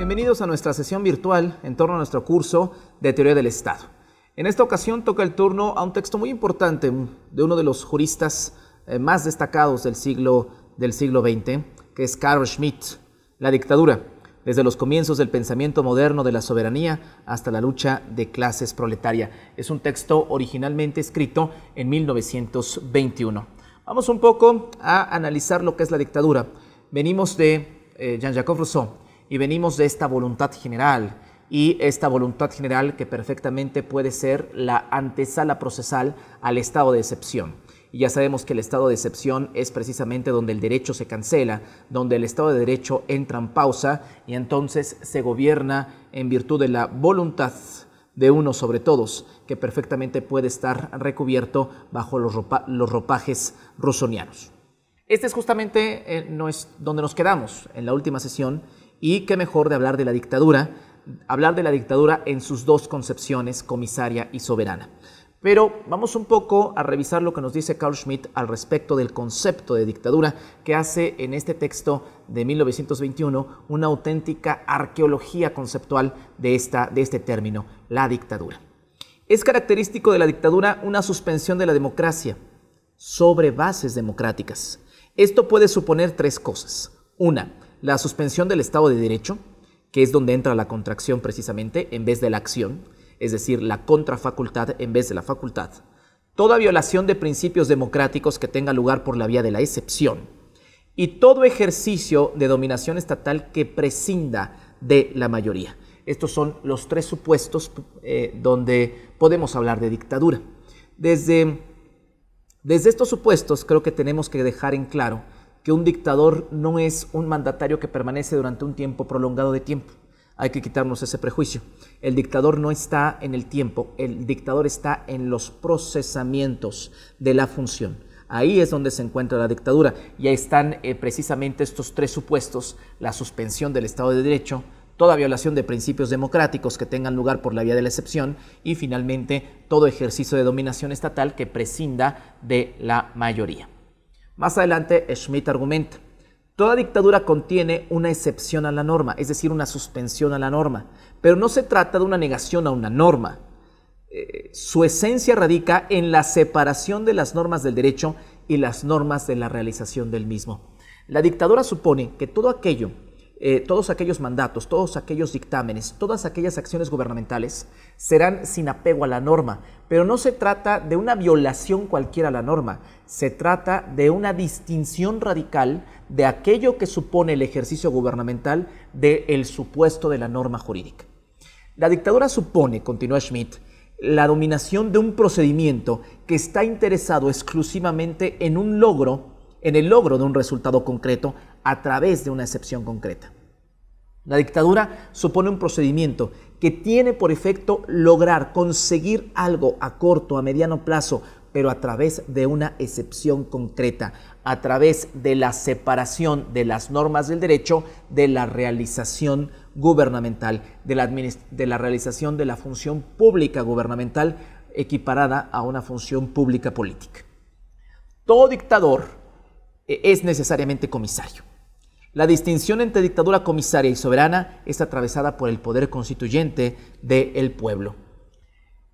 bienvenidos a nuestra sesión virtual en torno a nuestro curso de Teoría del Estado. En esta ocasión toca el turno a un texto muy importante de uno de los juristas eh, más destacados del siglo, XX, que es Carl Schmitt, La dictadura, desde los comienzos del pensamiento moderno de la soberanía hasta la lucha de clases proletaria. Es un texto originalmente escrito en 1921. Vamos un poco a analizar lo que es la dictadura. Venimos de eh, Jean-Jacques Rousseau y venimos de esta voluntad general y esta voluntad general que perfectamente puede ser la antesala procesal al estado de excepción. Y ya sabemos que el estado de excepción es precisamente donde el derecho se cancela, donde el estado de derecho entra en pausa y entonces se gobierna en virtud de la voluntad de uno sobre todos, que perfectamente puede estar recubierto bajo los, ropajes rusonianos. Este es justamente eh, no es donde nos quedamos en la última sesión y qué mejor de hablar de la dictadura, hablar de la dictadura en sus dos concepciones, comisaria y soberana. Pero vamos un poco a revisar lo que nos dice Carl Schmitt al respecto del concepto de dictadura que hace en este texto de 1921 una auténtica arqueología conceptual de, esta, de este término, la dictadura. Es característico de la dictadura una suspensión de la democracia sobre bases democráticas. Esto puede suponer tres cosas. Una, la suspensión del Estado de Derecho, que es donde entra la contracción precisamente, en vez de la acción, es decir, la contrafacultad en vez de la facultad. Toda violación de principios democráticos que tenga lugar por la vía de la excepción. Y todo ejercicio de dominación estatal que prescinda de la mayoría. Estos son los tres supuestos eh, donde podemos hablar de dictadura. desde estos supuestos creo que tenemos que dejar en claro que un dictador no es un mandatario que permanece durante un tiempo prolongado de tiempo. Hay que quitarnos ese prejuicio. El dictador no está en el tiempo, el dictador está en los procesamientos de la función. Ahí es donde se encuentra la dictadura. Y ahí están eh, precisamente estos tres supuestos, la suspensión del Estado de Derecho, toda violación de principios democráticos que tengan lugar por la vía de la excepción y finalmente todo ejercicio de dominación estatal que prescinda de la mayoría. Más adelante, Schmidt argumenta, toda dictadura contiene una excepción a la norma, es decir, una suspensión a la norma, pero no se trata de una negación a una norma. Eh, su esencia radica en la separación de las normas del derecho y las normas de la realización del mismo. La dictadura supone que todo aquello eh, todos aquellos mandatos, todos aquellos dictámenes, todas aquellas acciones gubernamentales serán sin apego a la norma, pero no se trata de una violación cualquiera a la norma, se trata de una distinción radical de aquello que supone el ejercicio gubernamental del supuesto de la norma jurídica. La dictadura supone, continúa Schmidt, la dominación de un procedimiento que está interesado exclusivamente en un logro, en el logro de un resultado concreto, a través de una excepción concreta. La dictadura supone un procedimiento que tiene por efecto lograr conseguir algo a corto, a mediano plazo, pero a través de una excepción concreta, a través de la separación de las normas del derecho de la realización gubernamental, de la, de la realización de la función pública gubernamental equiparada a una función pública política. Todo dictador eh, es necesariamente comisario. La distinción entre dictadura comisaria y soberana es atravesada por el poder constituyente del pueblo.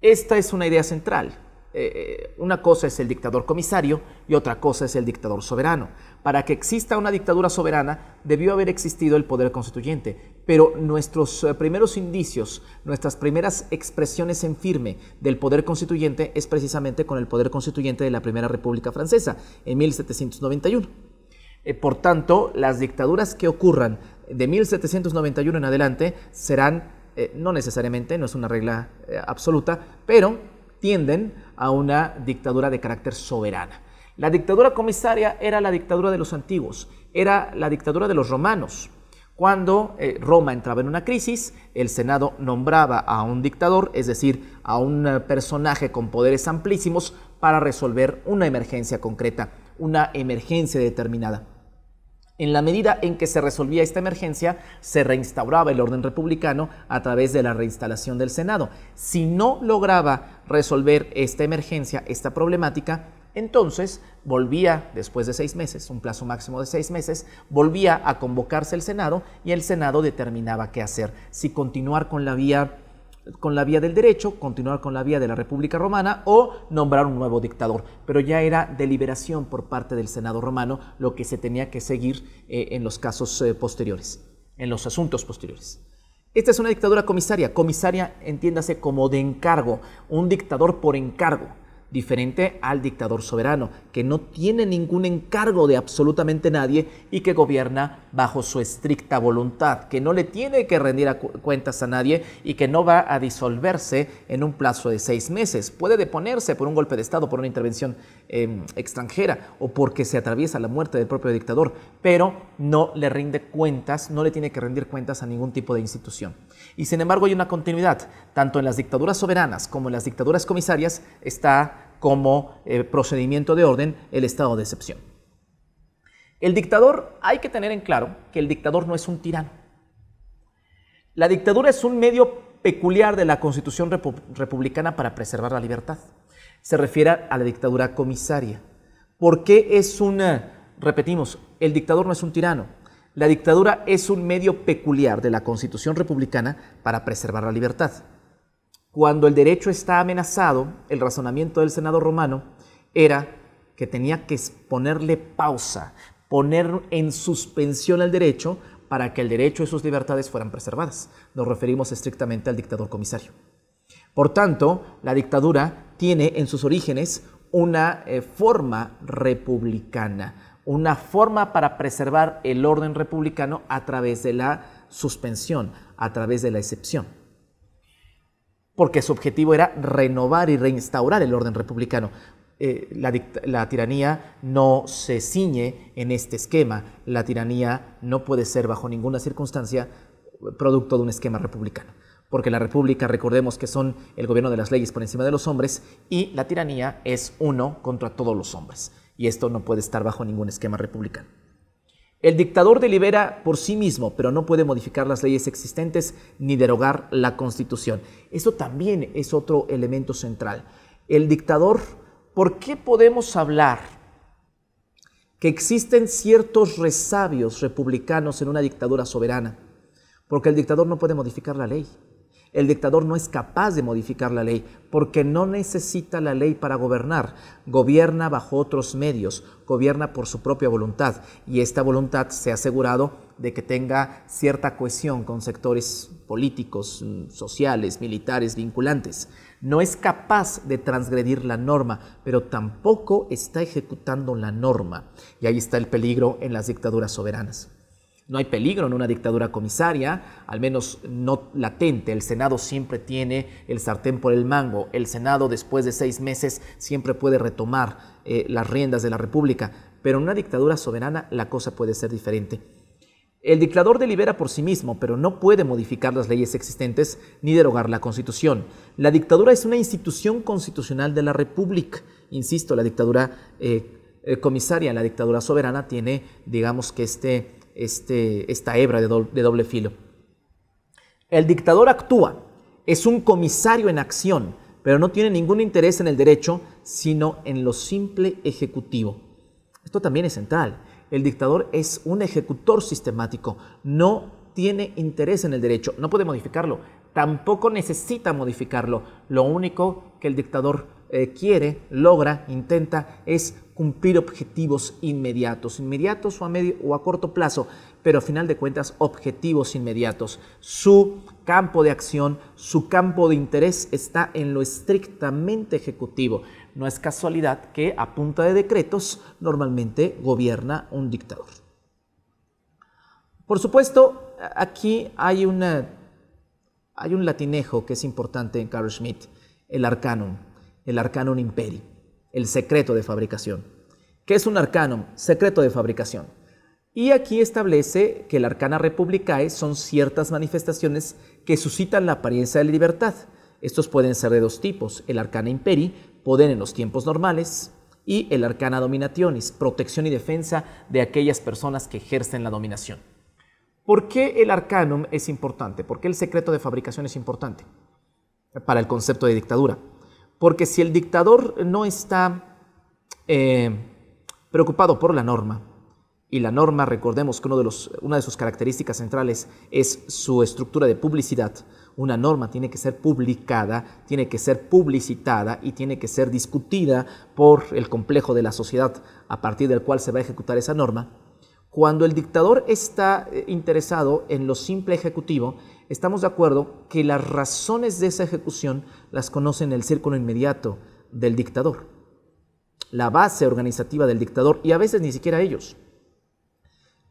Esta es una idea central. Eh, eh, una cosa es el dictador comisario y otra cosa es el dictador soberano. Para que exista una dictadura soberana debió haber existido el poder constituyente, pero nuestros eh, primeros indicios, nuestras primeras expresiones en firme del poder constituyente es precisamente con el poder constituyente de la Primera República Francesa en 1791. Eh, por tanto, las dictaduras que ocurran de 1791 en adelante serán, eh, no necesariamente, no es una regla eh, absoluta, pero tienden a una dictadura de carácter soberana. La dictadura comisaria era la dictadura de los antiguos, era la dictadura de los romanos. Cuando Roma entraba en una crisis, el Senado nombraba a un dictador, es decir, a un personaje con poderes amplísimos para resolver una emergencia concreta, una emergencia determinada. En la medida en que se resolvía esta emergencia, se reinstauraba el orden republicano a través de la reinstalación del Senado. Si no lograba resolver esta emergencia, esta problemática, entonces volvía, después de seis meses, un plazo máximo de seis meses, volvía a convocarse el Senado y el Senado determinaba qué hacer, si continuar con la vía con la vía del derecho, continuar con la vía de la República Romana o nombrar un nuevo dictador. Pero ya era deliberación por parte del Senado romano lo que se tenía que seguir eh, en los casos eh, posteriores, en los asuntos posteriores. Esta es una dictadura comisaria. Comisaria entiéndase como de encargo, un dictador por encargo diferente al dictador soberano, que no tiene ningún encargo de absolutamente nadie y que gobierna bajo su estricta voluntad, que no le tiene que rendir cuentas a nadie y que no va a disolverse en un plazo de seis meses. Puede deponerse por un golpe de Estado, por una intervención em, extranjera o porque se atraviesa la muerte del propio dictador, pero no le rinde cuentas, no le tiene que rendir cuentas a ningún tipo de institución. Y sin embargo hay una continuidad, tanto en las dictaduras soberanas como en las dictaduras comisarias está como eh, procedimiento de orden el estado de excepción. El dictador, hay que tener en claro que el dictador no es un tirano. La dictadura es un medio peculiar de la Constitución republicana para preservar la libertad. Se refiere a la dictadura comisaria. ¿Por qué es una, repetimos, el dictador no es un tirano? La dictadura es un medio peculiar de la Constitución republicana para preservar la libertad. Cuando el derecho está amenazado, el razonamiento del Senado romano era que tenía que ponerle pausa, poner en suspensión el derecho para que el derecho y sus libertades fueran preservadas. Nos referimos estrictamente al dictador comisario. Por tanto, la dictadura tiene en sus orígenes una eh, forma republicana, una forma para preservar el orden republicano a través de la suspensión, a través de la excepción porque su objetivo era renovar y reinstaurar el orden republicano. Eh, la, tiranía no se ciñe en este esquema, la tiranía no puede ser bajo ninguna circunstancia producto de un esquema republicano, porque la república, recordemos que son el gobierno de las leyes por encima de los hombres y la tiranía es uno contra todos los hombres, y esto no puede estar bajo ningún esquema republicano. El dictador delibera por sí mismo, pero no puede modificar las leyes existentes ni derogar la constitución. Eso también es otro elemento central. El dictador, ¿por qué podemos hablar que existen ciertos resabios republicanos en una dictadura soberana? Porque el dictador no puede modificar la ley. El dictador no es capaz de modificar la ley porque no necesita la ley para gobernar. Gobierna bajo otros medios, gobierna por su propia voluntad y esta voluntad se ha asegurado de que tenga cierta cohesión con sectores políticos, sociales, militares, vinculantes. No es capaz de transgredir la norma, pero tampoco está ejecutando la norma. Y ahí está el peligro en las dictaduras soberanas. No hay peligro en una dictadura comisaria, al menos no latente. El Senado siempre tiene el sartén por el mango. El Senado después de seis meses siempre puede retomar eh, las riendas de la República. Pero en una dictadura soberana la cosa puede ser diferente. El dictador delibera por sí mismo, pero no puede modificar las leyes existentes ni derogar la constitución. La dictadura es una institución constitucional de la República. Insisto, la dictadura eh, eh, comisaria, la dictadura soberana tiene, digamos que este este, esta hebra de doble, de doble filo. El dictador actúa, es un comisario en acción, pero no tiene ningún interés en el derecho, sino en lo simple ejecutivo. Esto también es central. El dictador es un ejecutor sistemático, no tiene interés en el derecho, no puede modificarlo, tampoco necesita modificarlo. Lo único que el dictador eh, quiere, logra, intenta es cumplir objetivos inmediatos, inmediatos o a medio o a corto plazo, pero a final de cuentas objetivos inmediatos. Su campo de acción, su campo de interés está en lo estrictamente ejecutivo. No es casualidad que a punta de decretos normalmente gobierna un dictador. Por supuesto, aquí hay, una, hay un latinejo que es importante en Carl Schmitt, el arcanum el Arcanum Imperi, el secreto de fabricación. ¿Qué es un Arcanum? Secreto de fabricación. Y aquí establece que el Arcana Republicae son ciertas manifestaciones que suscitan la apariencia de libertad. Estos pueden ser de dos tipos, el Arcana Imperi, poder en los tiempos normales, y el Arcana Dominationis, protección y defensa de aquellas personas que ejercen la dominación. ¿Por qué el Arcanum es importante? ¿Por qué el secreto de fabricación es importante para el concepto de dictadura? Porque si el dictador no está eh, preocupado por la norma, y la norma, recordemos que una de sus características centrales es su estructura de publicidad, una norma tiene que ser publicada, tiene que ser publicitada y tiene que ser discutida por el complejo de la sociedad a partir del cual se va a ejecutar esa norma. Cuando el dictador está eh, interesado en lo simple ejecutivo, estamos de acuerdo que las razones de esa ejecución las conocen el círculo inmediato del dictador, la base organizativa del dictador y a veces ni siquiera ellos.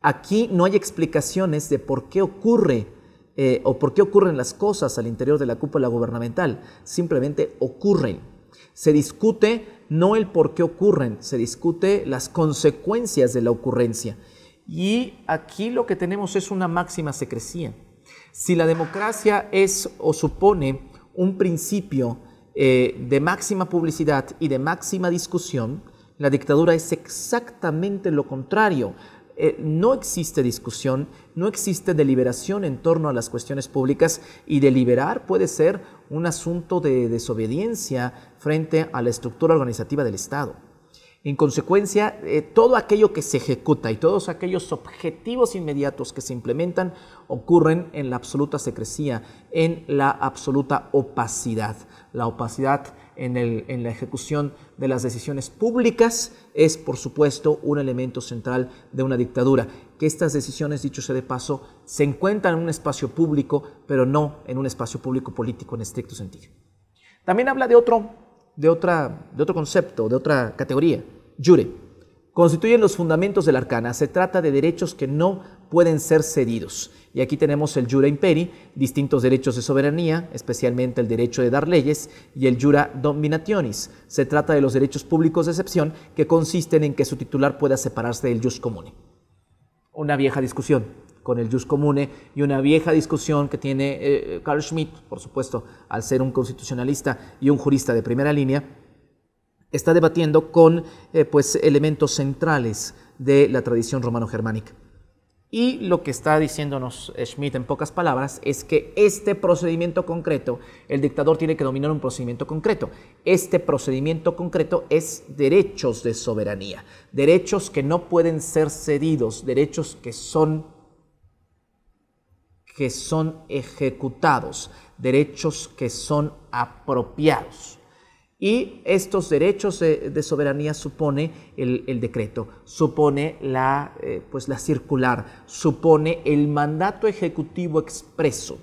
Aquí no hay explicaciones de por qué ocurre eh, o por qué ocurren las cosas al interior de la cúpula gubernamental, simplemente ocurren. Se discute no el por qué ocurren, se discute las consecuencias de la ocurrencia. Y aquí lo que tenemos es una máxima secrecía. Si la democracia es o supone un principio eh, de máxima publicidad y de máxima discusión, la dictadura es exactamente lo contrario. Eh, no existe discusión, no existe deliberación en torno a las cuestiones públicas y deliberar puede ser un asunto de desobediencia frente a la estructura organizativa del Estado. En consecuencia, eh, todo aquello que se ejecuta y todos aquellos objetivos inmediatos que se implementan ocurren en la absoluta secrecía, en la absoluta opacidad. La opacidad en, la ejecución de las decisiones públicas es, por supuesto, un elemento central de una dictadura. Que estas decisiones, dicho sea de paso, se encuentran en un espacio público, pero no en un espacio público político en estricto sentido. También habla de otro concepto, de otra categoría, Jure. Constituyen los fundamentos de la arcana. Se trata de derechos que no pueden ser cedidos. Y aquí tenemos el jura imperi, distintos derechos de soberanía, especialmente el derecho de dar leyes, y el jura dominationis. Se trata de los derechos públicos de excepción que consisten en que su titular pueda separarse del jus comune. Una vieja discusión con el jus comune y una vieja discusión que tiene Carl eh, Schmitt, por supuesto, al ser un constitucionalista y un jurista de primera línea, está debatiendo con eh, pues, elementos centrales de la tradición romano-germánica. Y lo que está diciéndonos Schmidt en pocas palabras es que este procedimiento concreto, el dictador tiene que dominar un procedimiento concreto. Este procedimiento concreto es derechos de soberanía, derechos que no pueden ser cedidos, derechos que son, que son ejecutados, derechos que son apropiados. Y estos derechos eh, de, soberanía supone el, decreto, supone la, eh, pues la circular, supone el mandato ejecutivo expreso,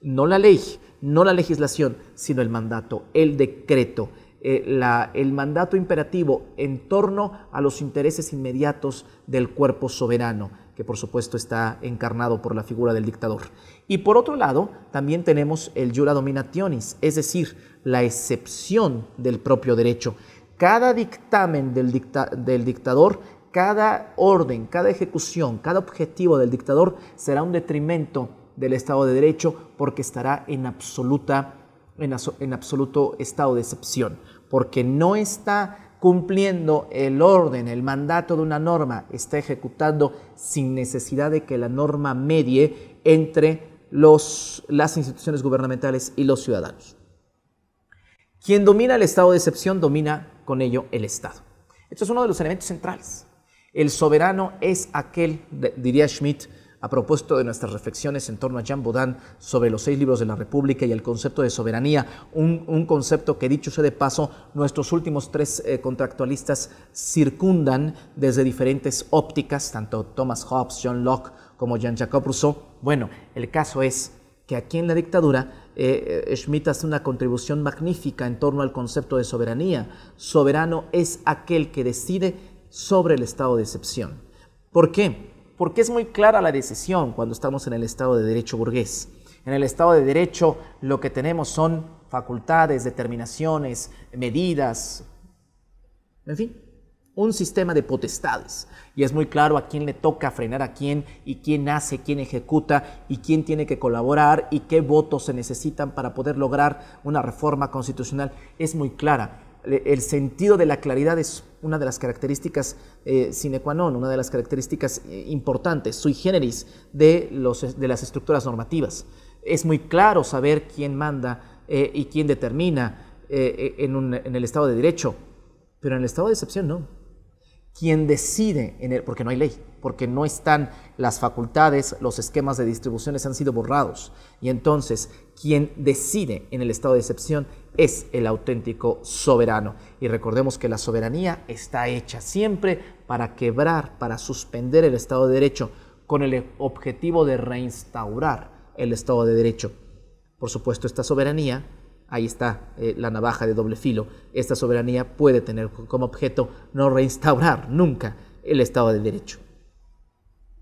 no la ley, no la legislación, sino el mandato, el decreto, eh, el mandato imperativo en torno a los intereses inmediatos del cuerpo soberano que por supuesto está encarnado por la figura del dictador. Y por otro lado, también tenemos el jura dominationis, es decir, la excepción del propio derecho. Cada dictamen del, del dictador cada orden, cada ejecución, cada objetivo del dictador será un detrimento del Estado de Derecho porque estará en, absoluta, en, en absoluto estado de excepción, porque no está cumpliendo el orden, el mandato de una norma, está ejecutando sin necesidad de que la norma medie entre las instituciones gubernamentales y los ciudadanos. Quien domina el estado de excepción domina con ello el Estado. Esto es uno de los elementos centrales. El soberano es aquel, diría Schmidt, a propósito de nuestras reflexiones en torno a Jean Baudin sobre los seis libros de la República y el concepto de soberanía, un, concepto que dicho sea de paso, nuestros últimos tres eh, contractualistas circundan desde diferentes ópticas, tanto Thomas Hobbes, John Locke como Jean-Jacques Rousseau. Bueno, el caso es que aquí en la dictadura eh, eh hace una contribución magnífica en torno al concepto de soberanía. Soberano es aquel que decide sobre el estado de excepción. ¿Por qué? Porque es muy clara la decisión cuando estamos en el Estado de Derecho burgués. En el Estado de Derecho lo que tenemos son facultades, determinaciones, medidas, en fin, un sistema de potestades. Y es muy claro a quién le toca frenar a quién y quién hace, quién ejecuta y quién tiene que colaborar y qué votos se necesitan para poder lograr una reforma constitucional. Es muy clara el sentido de la claridad es una de las características eh, sine qua non, una de las características eh, importantes, sui generis, de, los, de las estructuras normativas. Es muy claro saber quién manda eh, y quién determina en, en el Estado de Derecho, pero en el Estado de excepción no quien decide, en el, porque no hay ley, porque no están las facultades, los esquemas de distribuciones han sido borrados. Y entonces, quien decide en el estado de excepción es el auténtico soberano. Y recordemos que la soberanía está hecha siempre para quebrar, para suspender el estado de derecho, con el objetivo de reinstaurar el estado de derecho. Por supuesto, esta soberanía ahí está eh, la navaja de doble filo. Esta soberanía puede tener como objeto no reinstaurar nunca el Estado de Derecho.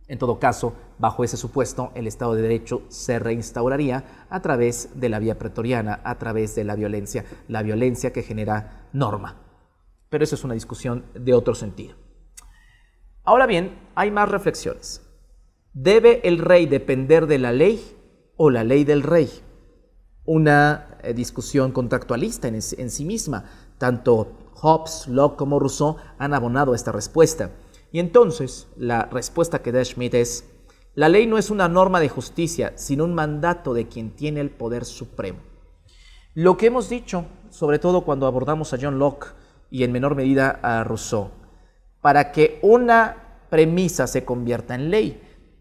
En todo caso, bajo ese supuesto, el Estado de Derecho se reinstauraría a través de la vía pretoriana, a través de la violencia, la violencia que genera norma. Pero eso es una discusión de otro sentido. Ahora bien, hay más reflexiones. ¿Debe el rey depender de la ley o la ley del rey? Una eh, discusión contractualista en, sí misma. Tanto Hobbes, Locke como Rousseau han abonado esta respuesta. Y entonces la respuesta que da Schmidt es, la ley no es una norma de justicia, sino un mandato de quien tiene el poder supremo. Lo que hemos dicho, sobre todo cuando abordamos a John Locke y en menor medida a Rousseau, para que una premisa se convierta en ley,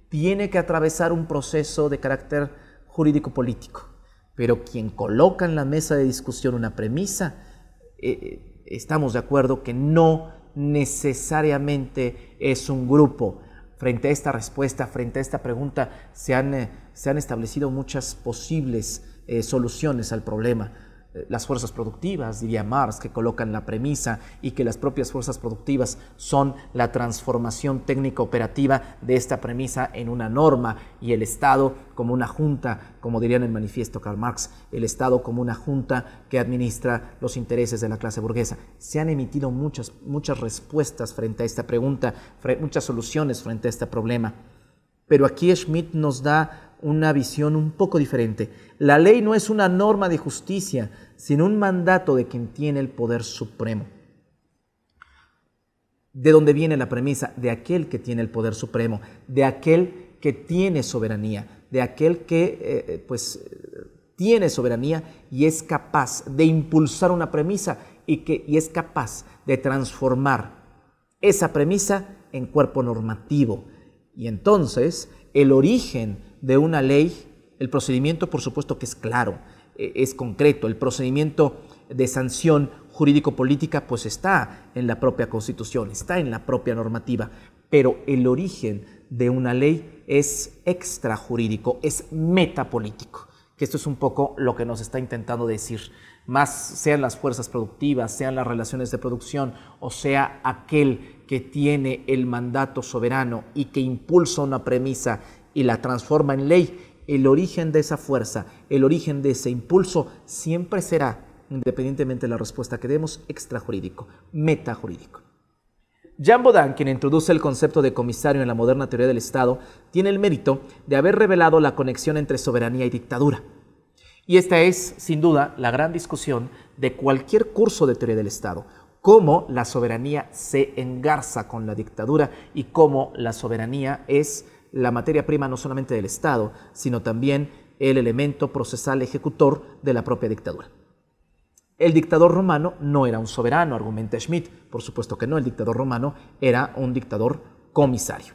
tiene que atravesar un proceso de carácter jurídico-político. Pero quien coloca en la mesa de discusión una premisa, eh, eh, estamos de acuerdo que no necesariamente es un grupo. Frente a esta respuesta, frente a esta pregunta, se han, eh, establecido muchas posibles soluciones al problema las fuerzas productivas, diría Marx, que colocan la premisa y que las propias fuerzas productivas son la transformación técnica operativa de esta premisa en una norma y el Estado como una junta, como diría en el manifiesto Karl Marx, el Estado como una junta que administra los intereses de la clase burguesa. Se han emitido muchas, muchas respuestas frente a esta pregunta, muchas soluciones frente a este problema. Pero aquí Schmidt nos da una visión un poco diferente. La ley no es una norma de justicia, sino un mandato de quien tiene el poder supremo. ¿De dónde viene la premisa? De aquel que tiene el poder supremo, de aquel que tiene soberanía, de aquel que eh, eh, pues tiene soberanía y es capaz de impulsar una premisa y, que, y es capaz de transformar esa premisa en cuerpo normativo. Y entonces el origen de una ley, el procedimiento por supuesto que es claro, eh, es concreto, el procedimiento de sanción jurídico-política pues está en la propia constitución, está en la propia normativa, pero el origen de una ley es extrajurídico, es metapolítico, que esto es un poco lo que nos está intentando decir, más sean las fuerzas productivas, sean las relaciones de producción o sea aquel que tiene el mandato soberano y que impulsa una premisa y la transforma en ley, el origen de esa fuerza, el origen de ese impulso siempre será, independientemente de la respuesta que demos, extrajurídico, metajurídico. Jean Baudin, quien introduce el concepto de comisario en la moderna teoría del Estado, tiene el mérito de haber revelado la conexión entre soberanía y dictadura. Y esta es, sin duda, la gran discusión de cualquier curso de teoría del Estado, cómo la soberanía se engarza con la dictadura y cómo la soberanía es la materia prima no solamente del Estado, sino también el elemento procesal ejecutor de la propia dictadura. El dictador romano no era un soberano, argumenta Schmidt, por supuesto que no, el dictador romano era un dictador comisario.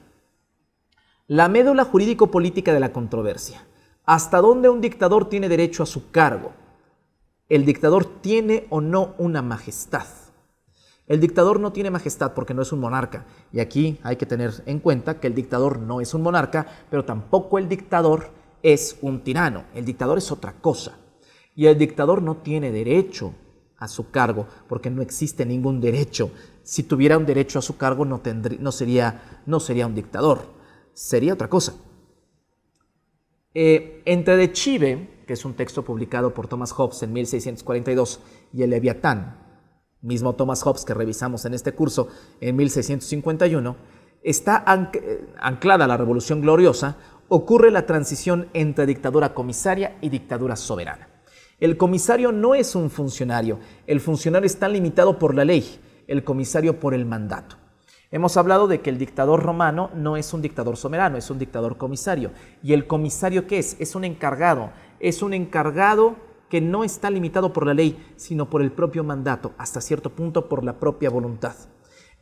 La médula jurídico-política de la controversia. ¿Hasta dónde un dictador tiene derecho a su cargo? ¿El dictador tiene o no una majestad? El dictador no tiene majestad porque no es un monarca. Y aquí hay que tener en cuenta que el dictador no es un monarca, pero tampoco el dictador es un tirano. El dictador es otra cosa. Y el dictador no tiene derecho a su cargo porque no existe ningún derecho. Si tuviera un derecho a su cargo no, no, sería, no sería un dictador, sería otra cosa. Eh, entre De Chive, que es un texto publicado por Thomas Hobbes en 1642, y el Leviatán, mismo Thomas Hobbes que revisamos en este curso en 1651, está eh, anclada la Revolución Gloriosa, ocurre la transición entre dictadura comisaria y dictadura soberana. El comisario no es un funcionario, el funcionario está limitado por la ley, el comisario por el mandato. Hemos hablado de que el dictador romano no es un dictador soberano, es un dictador comisario. ¿Y el comisario qué es? Es un encargado, es un encargado que no está limitado por la ley, sino por el propio mandato, hasta cierto punto por la propia voluntad.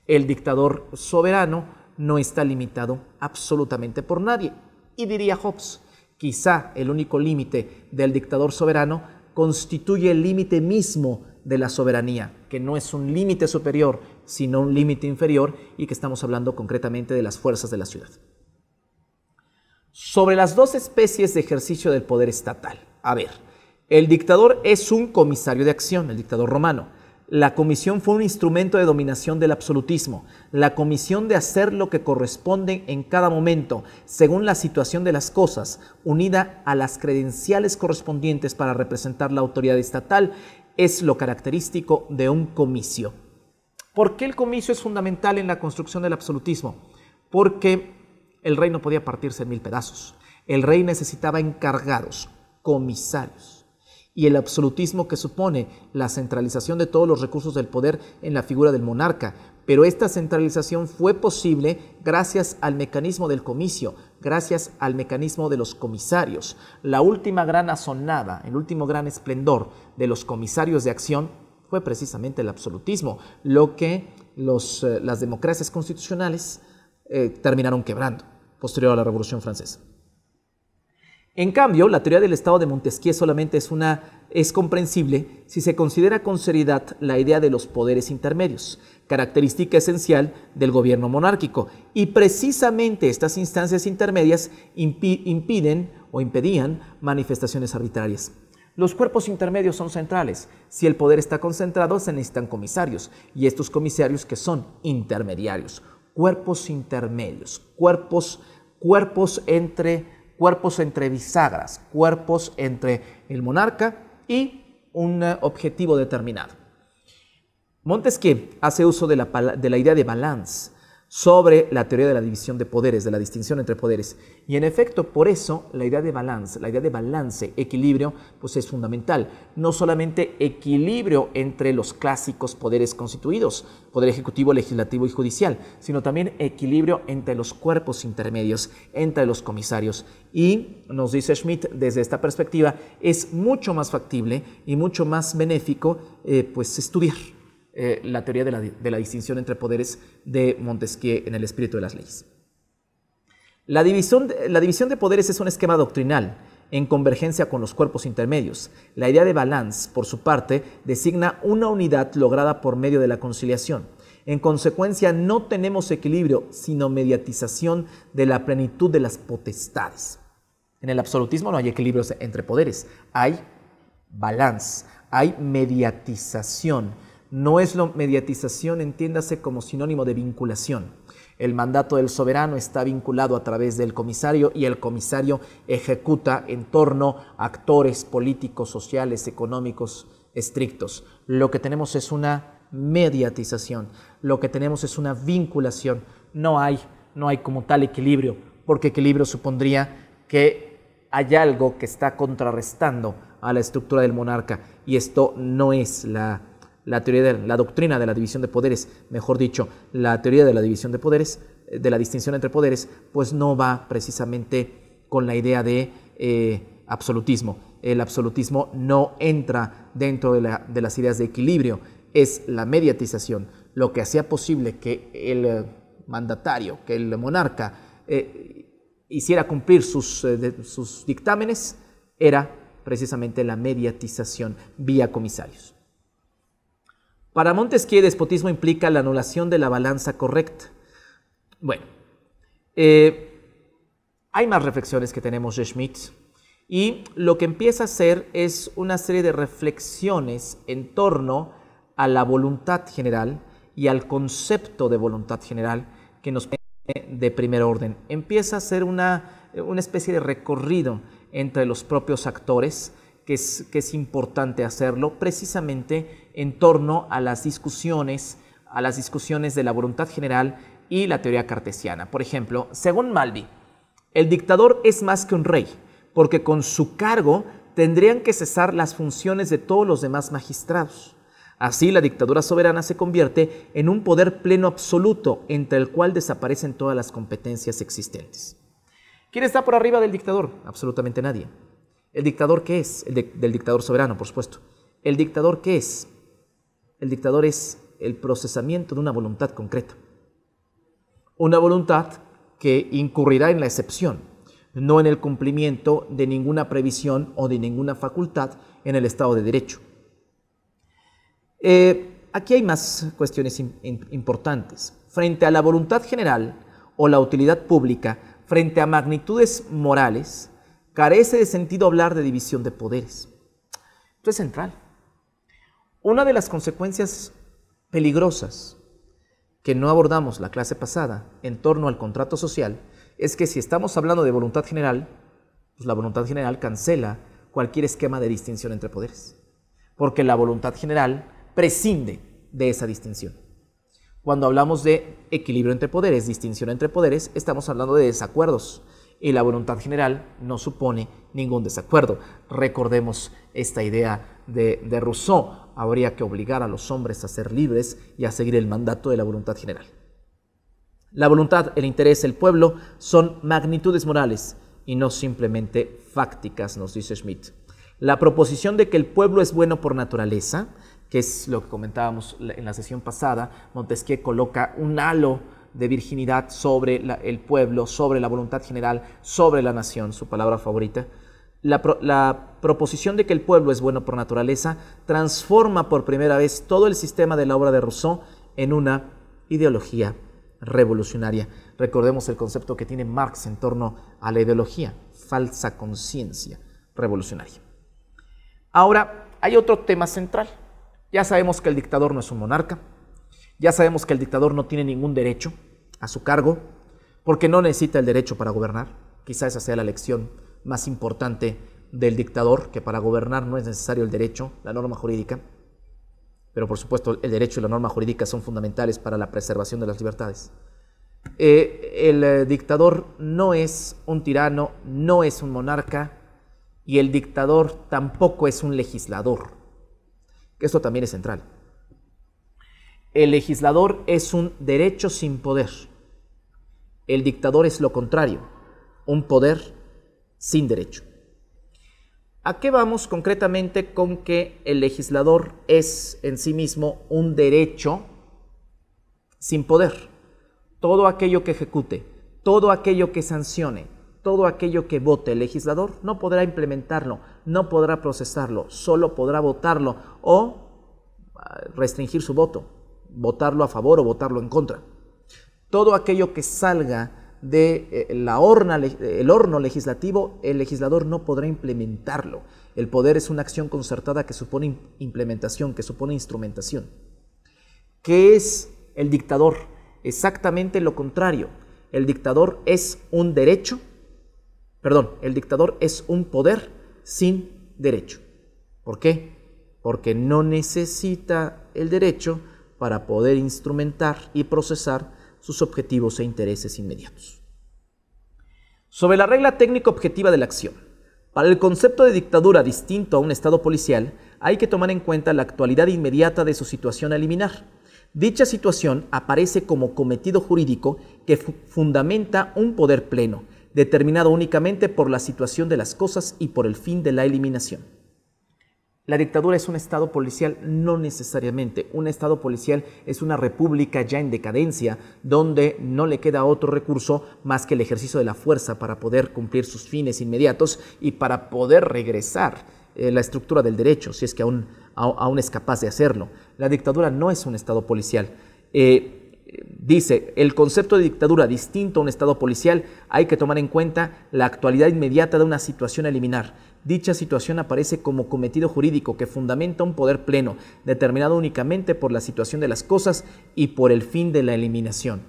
El dictador soberano no está limitado absolutamente por nadie. Y diría Hobbes, quizá el único límite del dictador soberano constituye el límite mismo de la soberanía, que no es un límite superior, sino un límite inferior y que estamos hablando concretamente de las fuerzas de la ciudad. Sobre las dos especies de ejercicio del poder estatal. A ver, el dictador es un comisario de acción, el dictador romano. La comisión fue un instrumento de dominación del absolutismo, la comisión de hacer lo que corresponde en cada momento, según la situación de las cosas, unida a las credenciales correspondientes para representar la autoridad estatal, es lo característico de un comicio. ¿Por qué el comicio es fundamental en la construcción del absolutismo? Porque el rey no podía partirse en mil pedazos. El rey necesitaba encargados, comisarios y el absolutismo que supone la centralización de todos los recursos del poder en la figura del monarca. Pero esta centralización fue posible gracias al mecanismo del comicio, gracias al mecanismo de los comisarios. La última gran asonada, el último gran esplendor de los comisarios de acción fue precisamente el absolutismo, lo que eh, las democracias constitucionales eh, terminaron quebrando posterior a la Revolución Francesa. En cambio, la teoría del Estado de Montesquieu solamente es una es comprensible si se considera con seriedad la idea de los poderes intermedios, característica esencial del gobierno monárquico, y precisamente estas instancias intermedias impiden o impedían manifestaciones arbitrarias. Los cuerpos intermedios son centrales. Si el poder está concentrado, se necesitan comisarios, y estos comisarios que son intermediarios, cuerpos intermedios, cuerpos, cuerpos entre cuerpos entre bisagras, cuerpos entre el monarca y un eh, objetivo determinado. Montesquieu hace uso de la, idea de balance sobre la teoría de la división de poderes, de la distinción entre poderes. Y en efecto, por eso la idea de balance, la idea de balance, equilibrio, pues es fundamental. No solamente equilibrio entre los clásicos poderes constituidos, poder ejecutivo, legislativo y judicial, sino también equilibrio entre los cuerpos intermedios, entre los comisarios. Y nos dice Schmidt, desde esta perspectiva, es mucho más factible y mucho más benéfico eh, pues estudiar eh, la teoría de la, distinción entre poderes de Montesquieu en el espíritu de las leyes. La división, la división, de poderes es un esquema doctrinal en convergencia con los cuerpos intermedios. La idea de balance, por su parte, designa una unidad lograda por medio de la conciliación. En consecuencia, no tenemos equilibrio, sino mediatización de la plenitud de las potestades. En el absolutismo no hay equilibrios entre poderes, hay balance, hay mediatización no es la mediatización, entiéndase como sinónimo de vinculación. El mandato del soberano está vinculado a través del comisario y el comisario ejecuta en torno a actores políticos, sociales, económicos estrictos. Lo que tenemos es una mediatización, lo que tenemos es una vinculación. No hay, no hay como tal equilibrio, porque equilibrio supondría que hay algo que está contrarrestando a la estructura del monarca y esto no es la la teoría de la doctrina de la división de poderes, mejor dicho, la teoría de la división de poderes, eh, de la distinción entre poderes, pues no va precisamente con la idea de eh, absolutismo. El absolutismo no entra dentro de, las ideas de equilibrio, es la mediatización, lo que hacía posible que el eh, mandatario, que el monarca hiciera cumplir sus, sus dictámenes, era precisamente la mediatización vía comisarios. Para Montesquieu, despotismo implica la anulación de la balanza correcta. Bueno, eh, hay más reflexiones que tenemos de Schmitt. Y lo que empieza a hacer es una serie de reflexiones en torno a la voluntad general y al concepto de voluntad general que nos de primer orden. Empieza a hacer una, una especie de recorrido entre los propios actores que es, importante hacerlo precisamente en torno a las discusiones, a las discusiones de la voluntad general y la teoría cartesiana. Por ejemplo, según Malvi, el dictador es más que un rey, porque con su cargo tendrían que cesar las funciones de todos los demás magistrados. Así, la dictadura soberana se convierte en un poder pleno absoluto, entre el cual desaparecen todas las competencias existentes. ¿Quién está por arriba del dictador? Absolutamente nadie. ¿El dictador qué es? del dictador soberano, por supuesto. ¿El dictador qué es? El dictador es el procesamiento de una voluntad concreta. Una voluntad que incurrirá en la excepción, no en el cumplimiento de ninguna previsión o de ninguna facultad en el Estado de Derecho. Eh, aquí hay más cuestiones importantes. Frente a la voluntad general o la utilidad pública, frente a magnitudes morales, carece de sentido hablar de división de poderes. Esto es central. Una de las consecuencias peligrosas que no abordamos la clase pasada en torno al contrato social es que si estamos hablando de voluntad general, pues la voluntad general cancela cualquier esquema de distinción entre poderes, porque la voluntad general prescinde de esa distinción. Cuando hablamos de equilibrio entre poderes, distinción entre poderes, estamos hablando de desacuerdos y la voluntad general no supone ningún desacuerdo. Recordemos esta idea de, Rousseau, habría que obligar a los hombres a ser libres y a seguir el mandato de la voluntad general. La voluntad, el interés, el pueblo son magnitudes morales y no simplemente fácticas, nos dice Schmidt. La proposición de que el pueblo es bueno por naturaleza, que es lo que comentábamos en la sesión pasada, Montesquieu coloca un halo de virginidad sobre el pueblo, sobre la voluntad general, sobre la nación, su palabra favorita. la, proposición de que el pueblo es bueno por naturaleza transforma por primera vez todo el sistema de la obra de Rousseau en una ideología revolucionaria. Recordemos el concepto que tiene Marx en torno a la ideología, falsa conciencia revolucionaria. Ahora, hay otro tema central. Ya sabemos que el dictador no es un monarca, ya sabemos que el dictador no tiene ningún derecho, a su cargo, porque no necesita el derecho para gobernar. quizás esa sea la lección más importante del dictador, que para gobernar no es necesario el derecho, la norma jurídica, pero por supuesto el derecho y la norma jurídica son fundamentales para la preservación de las libertades. Eh, el eh, dictador no es un tirano, no es un monarca, y el dictador tampoco es un legislador. eso también es central. El legislador es un derecho sin poder. El dictador es lo contrario, un poder sin derecho. ¿A qué vamos concretamente con que el legislador es en sí mismo un derecho sin poder? Todo aquello que ejecute, todo aquello que sancione, todo aquello que vote el legislador no podrá implementarlo, no podrá procesarlo, solo podrá votarlo o ah, restringir su voto votarlo a favor o votarlo en contra. Todo aquello que salga de eh, la horna, el horno legislativo, el legislador no podrá implementarlo. El poder es una acción concertada que supone implementación, que supone instrumentación. ¿Qué es el dictador? Exactamente lo contrario. El dictador es un derecho, perdón, el dictador es un poder sin derecho. ¿Por qué? Porque no necesita el derecho para poder instrumentar y procesar sus objetivos e intereses inmediatos. Sobre la regla técnica objetiva de la acción. Para el concepto de dictadura distinto a un Estado policial, hay que tomar en cuenta la actualidad inmediata de su situación a eliminar. Dicha situación aparece como cometido jurídico que fundamenta un poder pleno, determinado únicamente por la situación de las cosas y por el fin de la eliminación. La dictadura es un Estado policial, no necesariamente. Un Estado policial es una república ya en decadencia, donde no le queda otro recurso más que el ejercicio de la fuerza para poder cumplir sus fines inmediatos y para poder regresar eh, la estructura del derecho, si es que aún, es capaz de hacerlo. La dictadura no es un Estado policial. Eh, dice, el concepto de dictadura distinto a un Estado policial hay que tomar en cuenta la actualidad inmediata de una situación a eliminar dicha situación aparece como cometido jurídico que fundamenta un poder pleno, determinado únicamente por la situación de las cosas y por el fin de la eliminación.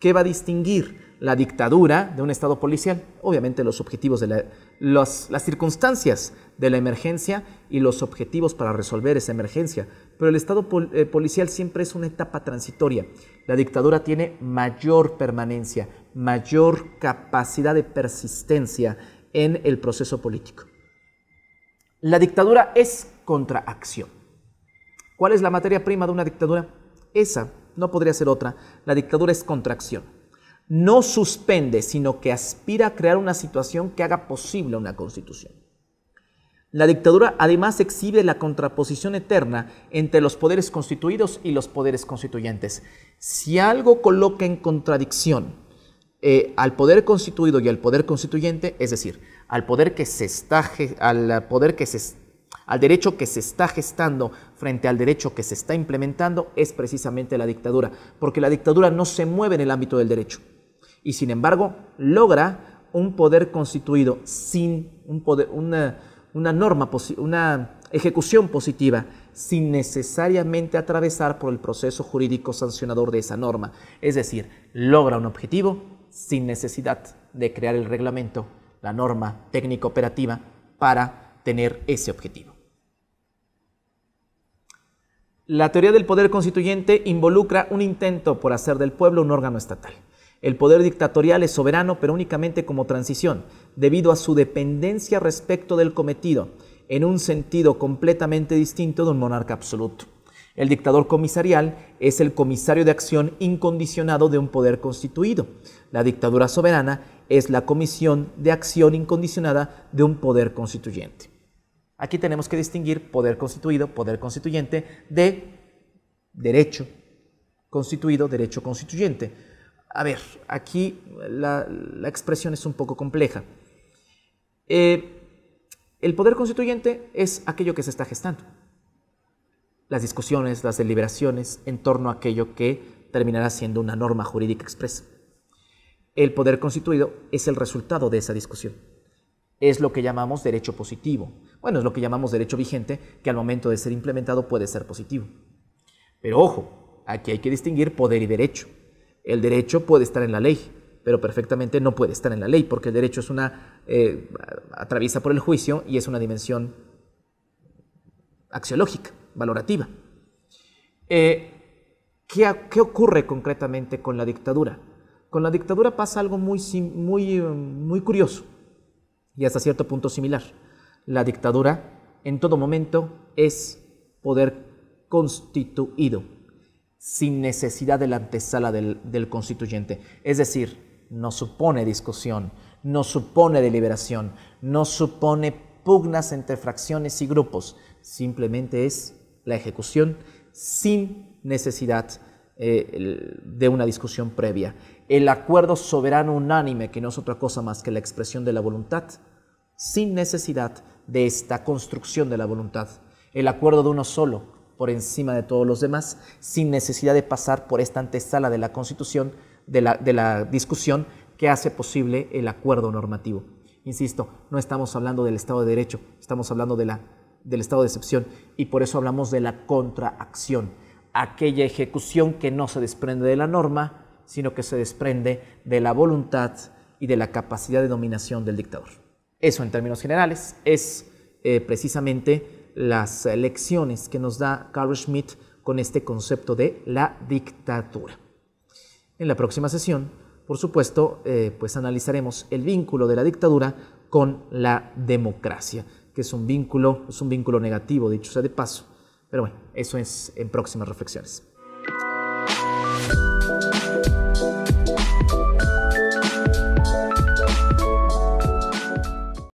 ¿Qué va a distinguir la dictadura de un Estado policial? Obviamente los objetivos de las circunstancias de la emergencia y los objetivos para resolver esa emergencia. Pero el Estado eh, policial siempre es una etapa transitoria. La dictadura tiene mayor permanencia, mayor capacidad de persistencia en el proceso político. La dictadura es contraacción. ¿Cuál es la materia prima de una dictadura? Esa, no podría ser otra. La dictadura es contracción. No suspende, sino que aspira a crear una situación que haga posible una constitución. La dictadura además exhibe la contraposición eterna entre los poderes constituidos y los poderes constituyentes. Si algo coloca en contradicción eh, al poder constituido y al poder constituyente, es decir, al poder que se está, al poder que al derecho que se está gestando frente al derecho que se está implementando es precisamente la dictadura, porque la dictadura no se mueve en el ámbito del derecho y sin embargo logra un poder constituido sin poder, una, una norma, una ejecución positiva, sin necesariamente atravesar por el proceso jurídico sancionador de esa norma. Es decir, logra un objetivo sin necesidad de crear el reglamento la norma técnica operativa para tener ese objetivo. La teoría del poder constituyente involucra un intento por hacer del pueblo un órgano estatal. El poder dictatorial es soberano, pero únicamente como transición, debido a su dependencia respecto del cometido, en un sentido completamente distinto de un monarca absoluto. El dictador comisarial es el comisario de acción incondicionado de un poder constituido. La dictadura soberana es la comisión de acción incondicionada de un poder constituyente. Aquí tenemos que distinguir poder constituido, poder constituyente, de derecho constituido, derecho constituyente. A ver, aquí la, expresión es un poco compleja. Eh, el poder constituyente es aquello que se está gestando. Las discusiones, las deliberaciones en torno a aquello que terminará siendo una norma jurídica expresa. El poder constituido es el resultado de esa discusión. Es lo que llamamos derecho positivo. Bueno, es lo que llamamos derecho vigente, que al momento de ser implementado puede ser positivo. Pero ojo, aquí hay que distinguir poder y derecho. El derecho puede estar en la ley, pero perfectamente no puede estar en la ley, porque el derecho es una eh, atraviesa por el juicio y es una dimensión axiológica, valorativa. Eh, ¿Qué ocurre concretamente con la dictadura? Con la dictadura pasa algo muy, muy, eh, muy curioso y hasta cierto punto similar. La dictadura en todo momento es poder constituido, sin necesidad de la antesala del, constituyente. Es decir, no supone discusión, no supone deliberación, no supone pugnas entre fracciones y grupos, simplemente es la ejecución sin necesidad eh, de una discusión previa el acuerdo soberano unánime, que no es otra cosa más que la expresión de la voluntad, sin necesidad de esta construcción de la voluntad, el acuerdo de uno solo por encima de todos los demás, sin necesidad de pasar por esta antesala de la constitución, de la, discusión que hace posible el acuerdo normativo. Insisto, no estamos hablando del Estado de Derecho, estamos hablando del Estado de excepción y por eso hablamos de la contraacción, aquella ejecución que no se desprende de la norma, sino que se desprende de la voluntad y de la capacidad de dominación del dictador. Eso en términos generales es eh, precisamente las lecciones que nos da Carl Schmitt con este concepto de la dictadura. En la próxima sesión, por supuesto, eh, pues analizaremos el vínculo de la dictadura con la democracia, que es un vínculo, es un vínculo negativo, dicho sea de paso. Pero bueno, eso es en próximas reflexiones.